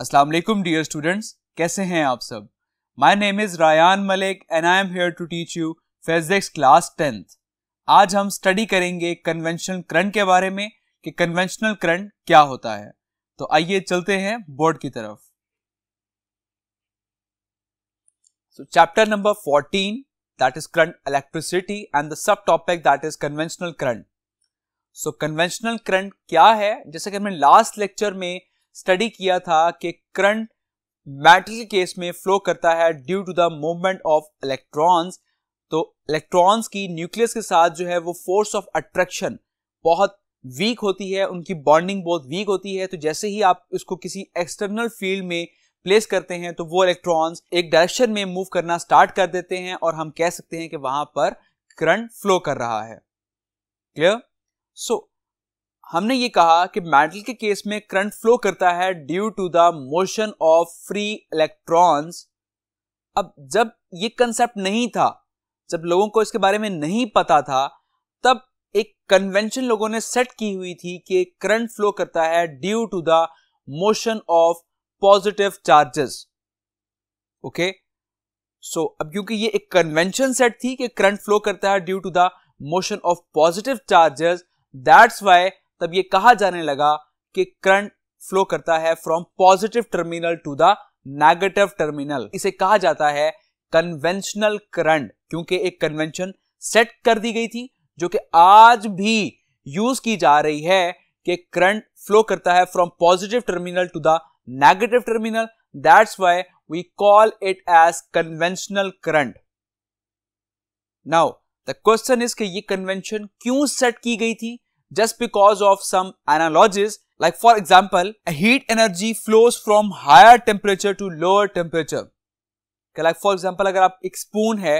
अस्सलाम वालेकुम dear students कैसे हैं आप सब my name is Rayan Malik and I am here to teach you physics class tenth आज हम स्टडी करेंगे कन्वेंशनल करंट के बारे में कि कन्वेंशनल करंट क्या होता है तो आइए चलते हैं बोर्ड की तरफ so chapter number 14 is current electricity and the subtopic that is conventional current so conventional current क्या है जैसे कि हमने लास्ट लेक्चर में स्टडी किया था कि करंट बैटरी केस में फ्लो करता है due to the movement of electrons तो इलेक्ट्रॉन्स की न्यूक्लियस के साथ जो है वो फोर्स ऑफ अट्रैक्शन बहुत वीक होती है उनकी बॉन्डिंग बहुत वीक होती है तो जैसे ही आप उसको किसी एक्सटर्नल फील्ड में प्लेस करते हैं तो वो इलेक्ट्रॉन्स एक डायरेक्शन में मूव करना स्टार्ट कर देते हैं और हम कह सकते हैं कि वहां पर करंट फ्लो कर रहा है क्लियर सो हमने ये कहा कि मेटल के केस में करंट फ्लो करता है due to the motion of free electrons अब जब ये कंसेप्ट नहीं था जब लोगों को इसके बारे में नहीं पता था तब एक कन्वेंशन लोगों ने सेट की हुई थी कि करंट फ्लो करता है due to the motion of positive charges okay so अब क्योंकि ये एक कन्वेंशन सेट थी कि करंट फ्लो करता है due to the motion of positive charges that's why तब ये कहा जाने लगा कि करंट फ्लो करता है from positive terminal to the negative terminal इसे कहा जाता है कन्वेंशनल करंट क्योंकि एक कन्वेंशन सेट कर दी गई थी जो कि आज भी यूज की जा रही है कि करंट फ्लो करता है from positive terminal to the negative terminal that's why we call it as conventional current now the question is कि ये कन्वेंशन क्यों सेट की गई थी just because of some analogies like for example, a heat energy flows from higher temperature to lower temperature. like for example अगर आप एक spoon है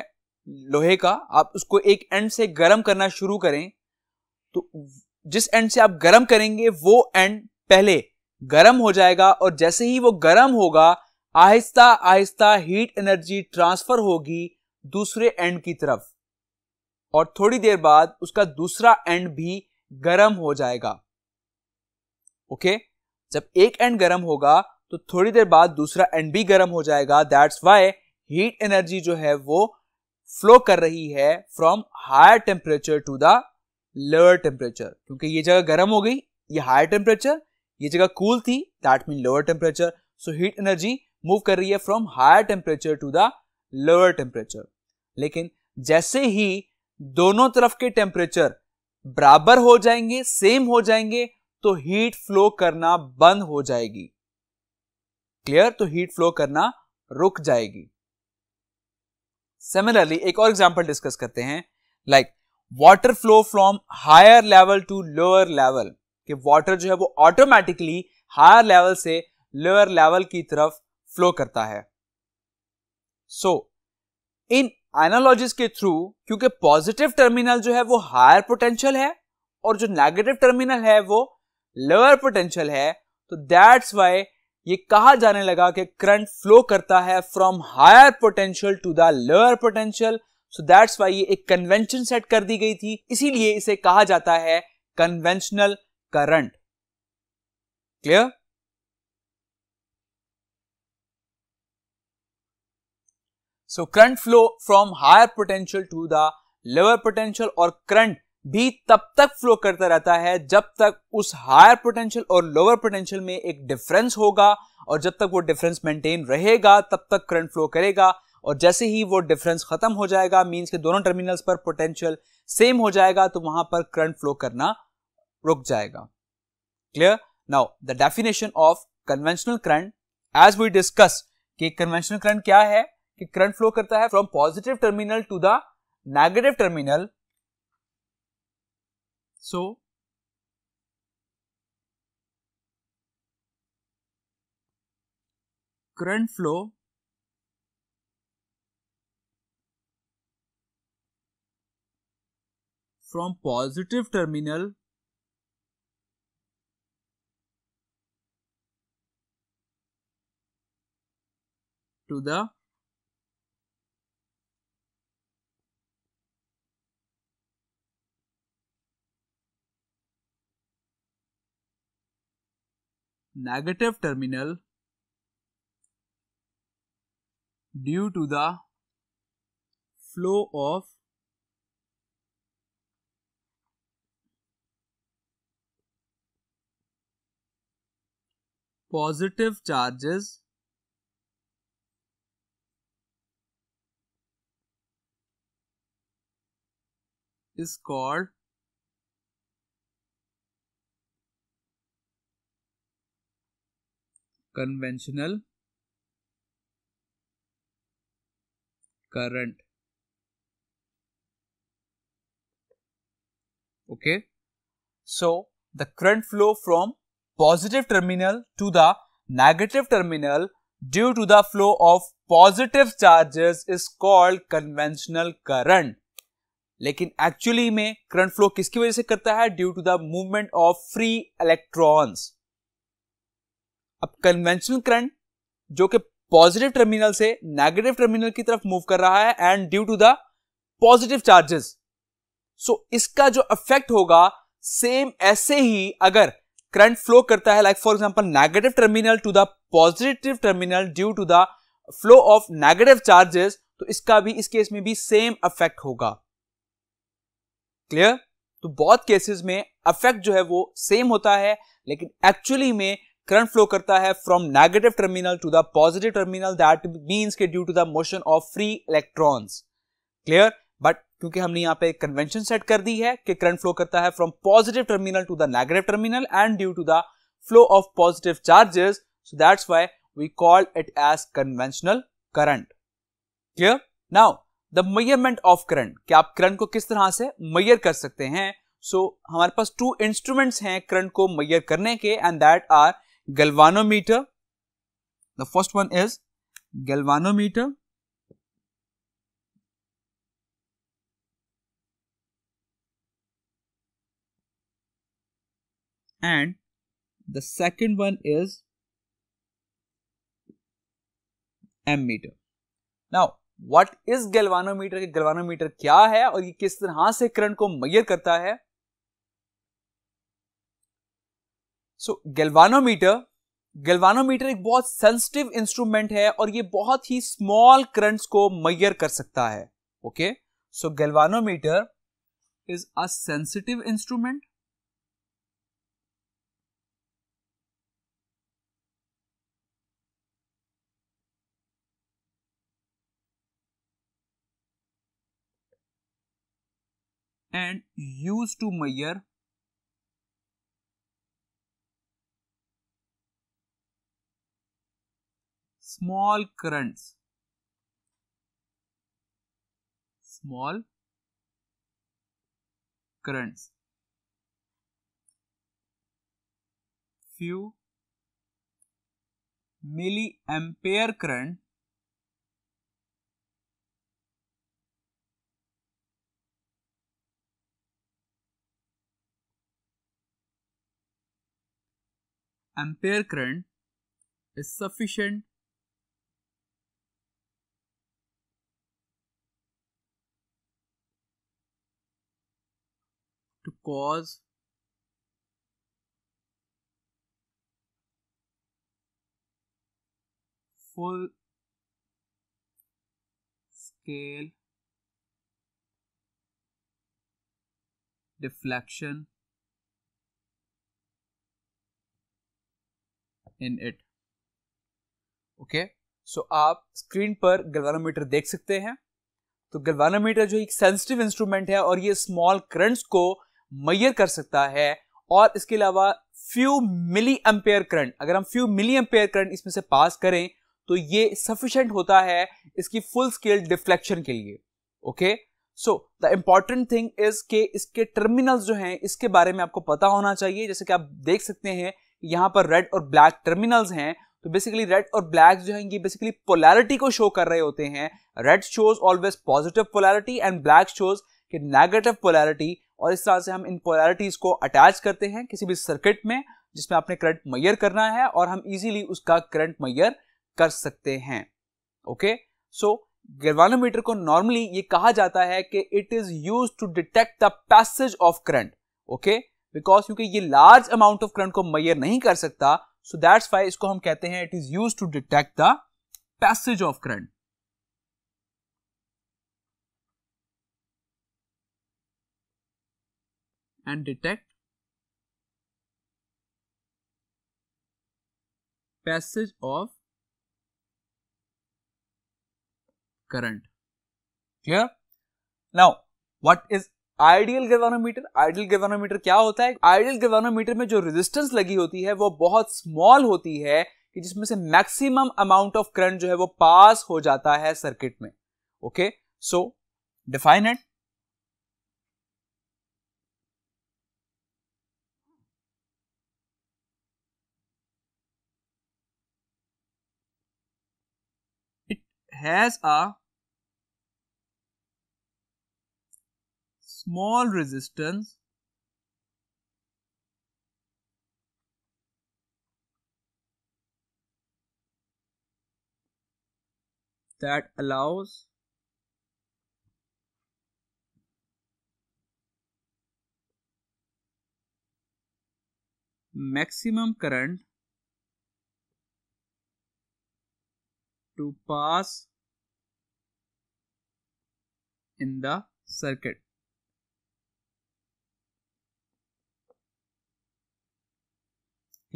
लोहे का आप उसको एक एंड से गर्म करना शुरू करें तो जिस एंड से आप गर्म करेंगे वो एंड पहले गर्म हो जाएगा और जैसे ही वो गर्म होगा आहिस्ता आहिस्ता हीट एनर्जी ट्रांसफर होगी दूसरे एंड की तरफ और थोड़ी देर बाद उसका दूसरा एंड भी गर्म हो जाएगा ओके जब एक एंड गर्म होगा तो थोड़ी देर बाद दूसरा एंड भी गर्म हो जाएगा दैट्स वाई हीट एनर्जी जो है वो फ्लो कर रही है from higher temperature to the lower temperature क्योंकि ये जगह गर्म हो गई ये हायर टेम्परेचर ये जगह कूल थी that mean lower temperature so heat energy move कर रही है from higher temperature to the lower temperature लेकिन जैसे ही दोनों तरफ के टेम्परेचर बराबर हो जाएंगे सेम हो जाएंगे तो हीट फ्लो करना बंद हो जाएगी क्लियर तो हीट फ्लो करना रुक जाएगी सिमिलरली एक और एग्जांपल डिस्कस करते हैं like water flow from higher level to lower level कि वाटर जो है वो ऑटोमेटिकली हायर लेवल से लोअर लेवल की तरफ फ्लो करता है सो इन एनालॉजिस के थ्रू क्योंकि पॉजिटिव टर्मिनल जो है वो हायर पोटेंशियल है और जो नेगेटिव टर्मिनल है वो लोअर पोटेंशियल है तो दैट्स वाई ये कहा जाने लगा कि करंट फ्लो करता है from higher potential to the lower potential so that's why ये एक कन्वेंशन सेट कर दी गई थी इसीलिए इसे कहा जाता है conventional current clear so current flow from higher potential to the lower potential और करंट भी तब तक फ्लो करता रहता है जब तक उस हायर पोटेंशियल और लोअर पोटेंशियल में एक डिफरेंस होगा और जब तक वो डिफरेंस मेंटेन रहेगा तब तक करंट फ्लो करेगा और जैसे ही वो डिफरेंस खत्म हो जाएगा मींस के दोनों टर्मिनल्स पर पोटेंशियल सेम हो जाएगा तो वहां पर करंट फ्लो करना रुक जाएगा clear now the definition of conventional current as we discuss कि कन्वेंशनल करंट क्या है कि करंट फ्लो करता है from positive terminal to the negative terminal so current flow from positive terminal to the negative terminal due to the flow of positive charges is called conventional current okay so the current flow from positive terminal to the negative terminal due to the flow of positive charges is called conventional current लेकिन actually में current flow किसकी वजह से करता है due to the movement of free electrons अब conventional current जो कि पॉजिटिव टर्मिनल से नेगेटिव टर्मिनल की तरफ मूव कर रहा है and due to the positive charges so इसका जो इफेक्ट होगा सेम ऐसे ही अगर करंट फ्लो करता है like for example negative terminal to the positive terminal due to the flow of negative charges तो इसका भी इस केस में भी सेम इफेक्ट होगा क्लियर तो बहुत केसेस में अफेक्ट जो है वो सेम होता है लेकिन एक्चुअली में करंट फ्लो करता है from negative terminal to the positive terminal that means के due to the motion of free electrons clear but क्योंकि हमने यहां पे कन्वेंशन सेट कर दी है कि करंट फ्लो करता है from positive terminal to the negative terminal and due to the flow of positive charges so that's why we call it as conventional current clear now the measurement of current क्या आप current को किस तरह से मयर कर सकते हैं so so, हमारे पास टू इंस्ट्रूमेंट्स हैं करंट को मयर करने के and that are galvanometer the first one is galvanometer and the second one is ammeter now what is galvanometer galvanometer क्या है और ये किस तरह से करंट को मैयर करता है सो गैल्वानोमीटर गैल्वानोमीटर एक बहुत सेंसिटिव इंस्ट्रूमेंट है और ये बहुत ही स्मॉल करंट्स को मैयर कर सकता है okay so galvanometer is a sensitive instrument and use to measure small currents small currents few milliampere current ampere current is sufficient cause full scale deflection in it okay so आप screen पर galvanometer देख सकते हैं तो galvanometer जो एक sensitive instrument है और ये स्मॉल करंट्स को मैयर कर सकता है और इसके अलावा फ्यू मिली एम्पेयर करंट अगर हम फ्यू मिली एम्पेयर करंट इसमें से पास करें तो ये सफिशेंट होता है इसकी फुल स्केल डिफ्लेक्शन के लिए okay so the important thing is के इसके टर्मिनल्स जो हैं इसके बारे में आपको पता होना चाहिए जैसे कि आप देख सकते हैं यहाँ पर रेड और ब्लैक टर्मिनल्स हैं तो बेसिकली रेड और ब्लैक जो है ये बेसिकली पोलैरिटी को शो कर रहे होते हैं red shows always positive polarity and black shows के नेगेटिव पोलैरिटी और इस तरह से हम इन पोलैरिटीज़ को अटैच करते हैं किसी भी सर्किट में जिसमें आपने करंट मैयर करना है और हम इजीली उसका करंट मैयर कर सकते हैं ओके सो गैल्वानोमीटर को नॉर्मली ये कहा जाता है कि it is use to detect the passage of current okay because क्योंकि ये लार्ज अमाउंट ऑफ करंट को मैयर नहीं कर सकता सो दैट्स वाई इसको हम कहते हैं it is use to detect the passage of current and detect passage of current. Clear? Now, what is ideal galvanometer ideal galvanometer क्या होता है आइडियल गवर्नोमीटर में जो रेजिस्टेंस लगी होती है वो बहुत स्मॉल होती है कि जिसमें से मैक्सिमम अमाउंट ऑफ करंट जो है वो पास हो जाता है सर्किट में okay so define it has a small resistance that allows maximum current to pass in the circuit.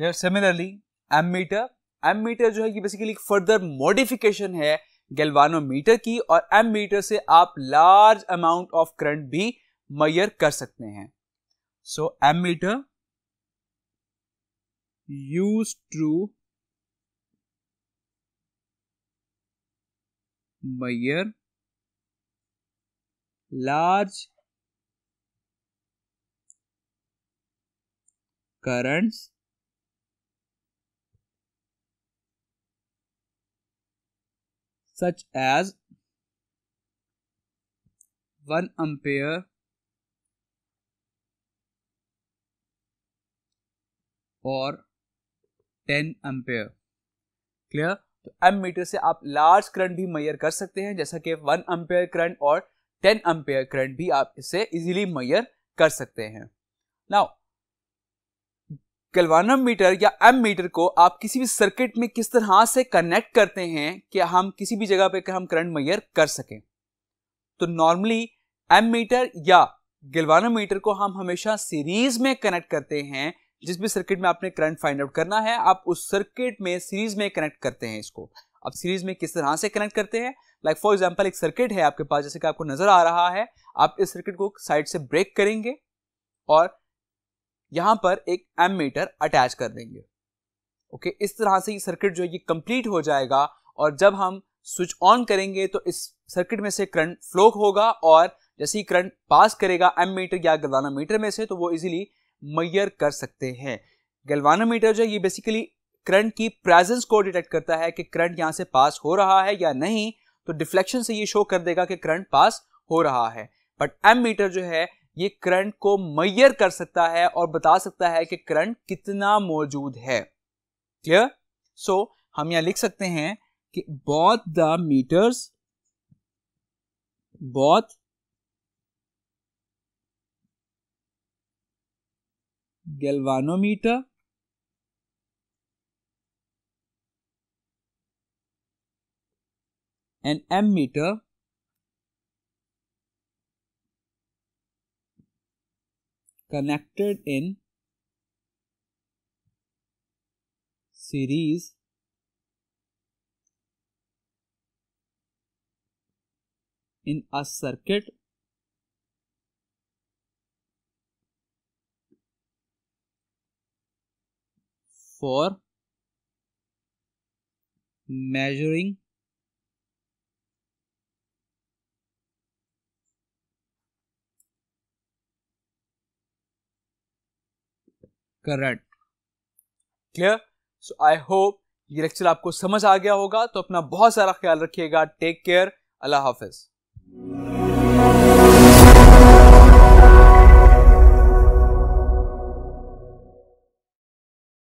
Ammeter ammeter जो है ये बेसिकली फर्दर मॉडिफिकेशन है गेलवानो मीटर की और एम मीटर से आप लार्ज अमाउंट ऑफ करंट भी मैयर कर सकते हैं so ammeter use to measure large currents such as 1 ampere और 10 एम्पेयर क्लियर तो एम मीटर से आप लार्ज करंट भी मैयर कर सकते हैं जैसा कि 1 एम्पेयर करंट और टेन अम्पेयर करंट भी आप इससे इजीली मैयर कर सकते हैं नाउ गलवानम मीटर या एम मीटर को आप किसी भी सर्किट में किस तरह से कनेक्ट करते हैं कि हम किसी भी जगह पे कर हम करंट मैयर कर सकें तो नॉर्मली एम मीटर या गलवानम मीटर को हम हमेशा सीरीज में कनेक्ट करते हैं जिस भी सर्किट में आपने करंट फाइंड आउट करना है आप उस सर्किट में सीरीज में कनेक्ट करते हैं इसको आप सीरीज में किस तरह से कनेक्ट करते हैं लाइक फॉर एग्जाम्पल एक सर्किट है आपके पास जैसे कि आपको नजर आ रहा है आप इस सर्किट को साइड से ब्रेक करेंगे और यहां पर एक एम मीटर अटैच कर देंगे ओके okay, इस तरह से ये सर्किट जो है ये कंप्लीट हो जाएगा और जब हम स्विच ऑन करेंगे तो इस सर्किट में से करंट फ्लो होगा और जैसे ही करंट पास करेगा एम मीटर या गलवाना मीटर में से तो वो इजीली मैयर कर सकते हैं मीटर जो है ये बेसिकली करंट की प्रेजेंस को डिटेक्ट करता है कि करंट यहां से पास हो रहा है या नहीं तो डिफ्लेक्शन से ये शो कर देगा कि करंट पास हो रहा है बट एम मीटर जो है ये करंट को मैयर कर सकता है और बता सकता है कि करंट कितना मौजूद है क्लियर सो so, हम यहां लिख सकते हैं कि both the meters both galvanometer an ammeter connected in series in a circuit for measuring current clear so I hope ये लेक्चर आपको समझ आ गया होगा तो अपना बहुत सारा ख्याल रखिएगा टेक केयर अल्लाह हाफिज़